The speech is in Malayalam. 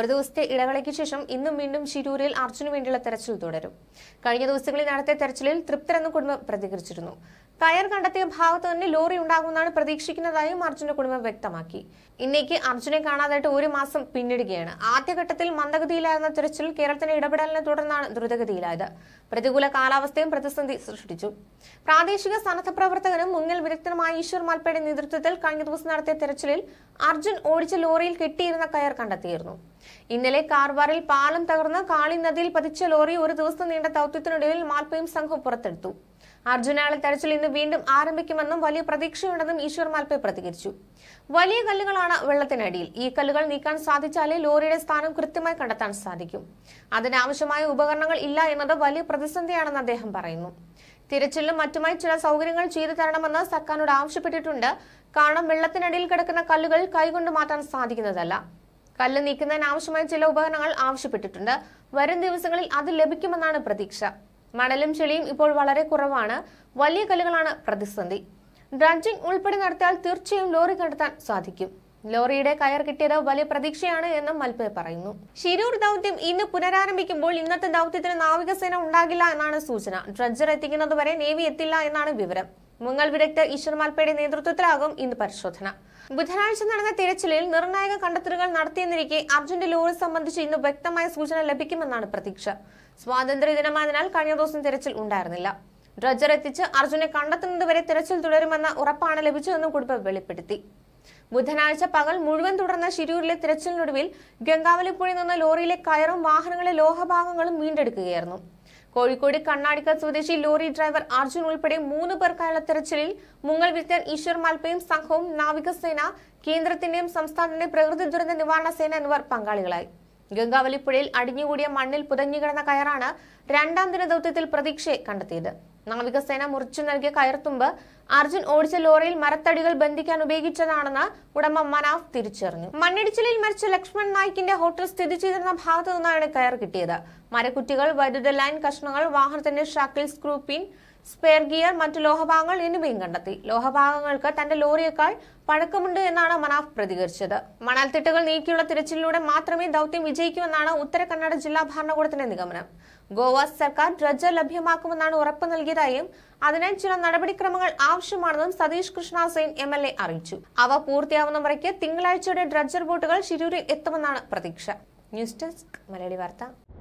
ഒരു ദിവസത്തെ ഇടവേളയ്ക്ക് ശേഷം ഇന്നും വീണ്ടും ശിരൂരിൽ അർജുന് വേണ്ടിയുള്ള തെരച്ചിൽ തുടരും കഴിഞ്ഞ ദിവസങ്ങളിൽ നടത്തിയ തെരച്ചിലിൽ തൃപ്തരെന്ന കുടുംബം പ്രതികരിച്ചിരുന്നു കയർ കണ്ടെത്തിയ ഭാഗത്ത് തന്നെ ലോറി ഉണ്ടാകുമെന്നാണ് പ്രതീക്ഷിക്കുന്നതായും അർജുന്റെ കുടുംബം വ്യക്തമാക്കി ഇന്നേക്ക് അർജുനെ കാണാതായിട്ട് ഒരു മാസം പിന്നിടുകയാണ് ആദ്യഘട്ടത്തിൽ മന്ദഗതിയിലായിരുന്ന തിരച്ചിൽ കേരളത്തിന്റെ ഇടപെടലിനെ തുടർന്നാണ് ദ്രുതഗതിയിലായത് പ്രതികൂല കാലാവസ്ഥയും പ്രതിസന്ധി സൃഷ്ടിച്ചു പ്രാദേശിക സന്നദ്ധ പ്രവർത്തകനും മുങ്ങൽ വിദഗ്ധനുമായ ഈശ്വർ മാൽപ്പയുടെ നേതൃത്വത്തിൽ കഴിഞ്ഞ ദിവസം നടത്തിയ തെരച്ചിലിൽ അർജുൻ ഓടിച്ച ലോറിയിൽ കെട്ടിയിരുന്ന കയർ കണ്ടെത്തിയിരുന്നു ഇന്നലെ കാർവാറിൽ പാലം തകർന്ന് കാളി നദിയിൽ പതിച്ച ലോറി ഒരു ദിവസം നീണ്ട ദൗത്യത്തിനൊടുവിൽ മാൽപ്പയും സംഘം പുറത്തെടുത്തു അർജുനാളെ തെരച്ചിൽ ഇന്ന് വീണ്ടും ആരംഭിക്കുമെന്നും വലിയ പ്രതീക്ഷയുണ്ടെന്നും ഈശ്വർ മാൽപ്പെ പ്രതികരിച്ചു വലിയ കല്ലുകളാണ് വെള്ളത്തിനടിയിൽ ഈ കല്ലുകൾ നീക്കാൻ സാധിച്ചാലേ ലോറിയുടെ സ്ഥാനം കൃത്യമായി കണ്ടെത്താൻ സാധിക്കും അതിനാവശ്യമായ ഉപകരണങ്ങൾ ഇല്ല എന്നത് വലിയ പ്രതിസന്ധിയാണെന്ന് അദ്ദേഹം പറയുന്നു തിരച്ചിലും മറ്റുമായി ചില സൗകര്യങ്ങൾ ചെയ്തു തരണമെന്ന് സർക്കാരിനോട് ആവശ്യപ്പെട്ടിട്ടുണ്ട് കാരണം വെള്ളത്തിനടിയിൽ കിടക്കുന്ന കല്ലുകൾ കൈകൊണ്ട് മാറ്റാൻ സാധിക്കുന്നതല്ല കല്ല് ആവശ്യമായ ചില ഉപകരണങ്ങൾ ആവശ്യപ്പെട്ടിട്ടുണ്ട് വരും ദിവസങ്ങളിൽ അത് ലഭിക്കുമെന്നാണ് പ്രതീക്ഷ മണലും ചെളിയും ഇപ്പോൾ വളരെ കുറവാണ് വലിയ കല്ലുകളാണ് പ്രതിസന്ധി ഡ്രഡ്ജിംഗ് ഉൾപ്പെടെ നടത്തിയാൽ തീർച്ചയായും ലോറി കണ്ടെത്താൻ സാധിക്കും ലോറിയുടെ കയർ കിട്ടിയത് വലിയ പ്രതീക്ഷയാണ് എന്ന് മൽപ്പേ പറയുന്നു ശിരൂർ ദൗത്യം ഇന്ന് പുനരാരംഭിക്കുമ്പോൾ ഇന്നത്തെ ദൗത്യത്തിന് നാവികസേന ഉണ്ടാകില്ല എന്നാണ് സൂചന ഡ്രഡ്ജർ എത്തിക്കുന്നതുവരെ നേവി എത്തില്ല എന്നാണ് വിവരം മുങ്ങൽ വിദഗ്ധർ ഈശ്വർ മാൽപ്പയുടെ നേതൃത്വത്തിലാകും ഇന്ന് പരിശോധന ബുധനാഴ്ച നടന്ന തിരച്ചിലിൽ നിർണായക കണ്ടെത്തലുകൾ നടത്തിയെന്നിരിക്കെ അർജുന്റെ ലോറി സംബന്ധിച്ച് ഇന്ന് വ്യക്തമായ സൂചന ലഭിക്കുമെന്നാണ് പ്രതീക്ഷ സ്വാതന്ത്ര്യ ദിനമായതിനാൽ കഴിഞ്ഞ ദിവസം തിരച്ചിൽ ഉണ്ടായിരുന്നില്ല ഡ്രജർ എത്തിച്ച് അർജുനെ കണ്ടെത്തുന്നതുവരെ തിരച്ചിൽ തുടരുമെന്ന ഉറപ്പാണ് ലഭിച്ചതെന്നും കുടുംബം വെളിപ്പെടുത്തി ബുധനാഴ്ച പകൽ മുഴുവൻ തുടർന്ന ശിരൂരിലെ തിരച്ചിലിനൊടുവിൽ ഗംഗാവലിപ്പുഴയിൽ നിന്ന് ലോറിയിലെ കയറും വാഹനങ്ങളിലെ ലോഹഭാഗങ്ങളും വീണ്ടെടുക്കുകയായിരുന്നു കോഴിക്കോട് കണ്ണാടിക്കൽ സ്വദേശി ലോറി ഡ്രൈവർ അർജുൻ ഉൾപ്പെടെ മൂന്ന് പേർക്കായുള്ള തെരച്ചിലിൽ മുങ്ങൽ വിദഗ്ധൻ ഈശ്വർ മാൽപ്പയും സംഘവും നാവികസേന കേന്ദ്രത്തിന്റെയും സംസ്ഥാനത്തിന്റെ പ്രകൃതി ദുരന്ത നിവാരണ സേന എന്നിവർ പങ്കാളികളായി ഗംഗാവലി പുഴയിൽ അടിഞ്ഞുകൂടിയ മണ്ണിൽ പുതഞ്ഞുകിടന്ന കയറാണ് രണ്ടാം ദിന ദൗത്യത്തിൽ പ്രതീക്ഷയെ കണ്ടെത്തിയത് നാവികസേന മുറിച്ചു നൽകിയ കയർത്തുമ്പ് അർജുൻ ഓടിച്ച ലോറിയിൽ മരത്തടികൾ ബന്ധിക്കാൻ ഉപയോഗിച്ചതാണെന്ന് ഉടമ മനാഫ് തിരിച്ചറിഞ്ഞു മണ്ണിടിച്ചിലിൽ മരിച്ച ലക്ഷ്മൺ നായിക്കിന്റെ ഹോട്ടൽ സ്ഥിതി ചെയ്തിരുന്ന ഭാഗത്തു നിന്നാണ് കയർ കിട്ടിയത് മരക്കുറ്റികൾ വൈദ്യുത ലൈൻ കഷ്ണങ്ങൾ വാഹനത്തിന്റെ ഷക്കിൽ സ്ക്രൂ പിൻ സ്പെയർ ഗിയർ മറ്റു ലോഹഭാഗങ്ങൾ എന്നിവയും കണ്ടെത്തി ലോഹഭാഗങ്ങൾക്ക് തന്റെ ലോറിയേക്കാൾ പഴക്കമുണ്ട് എന്നാണ് മനാഫ് പ്രതികരിച്ചത് മണൽത്തിട്ടുകൾ നീക്കിയുള്ള തിരച്ചിലിലൂടെ മാത്രമേ ദൗത്യം വിജയിക്കുമെന്നാണ് ഉത്തര കന്നഡ ജില്ലാ ഭരണകൂടത്തിന്റെ നിഗമനം ഗോവ സർക്കാർ ഡ്രജ് ലഭ്യമാക്കുമെന്നാണ് ഉറപ്പ് നൽകിയതായും അതിനായി ചില നടപടിക്രമങ്ങൾ ആവശ്യമാണെന്നും Satish Krishna Sail M L A അറിയിച്ചു അവ പൂർത്തിയാവുന്ന മുറയ്ക്ക് തിങ്കളാഴ്ചയുടെ ഡ്രഡ്ജർ ബോട്ടുകൾ ശിരൂരിൽ എത്തുമെന്നാണ് പ്രതീക്ഷ ന്യൂസ് ഡെസ്ക് മലയാളി വാർത്ത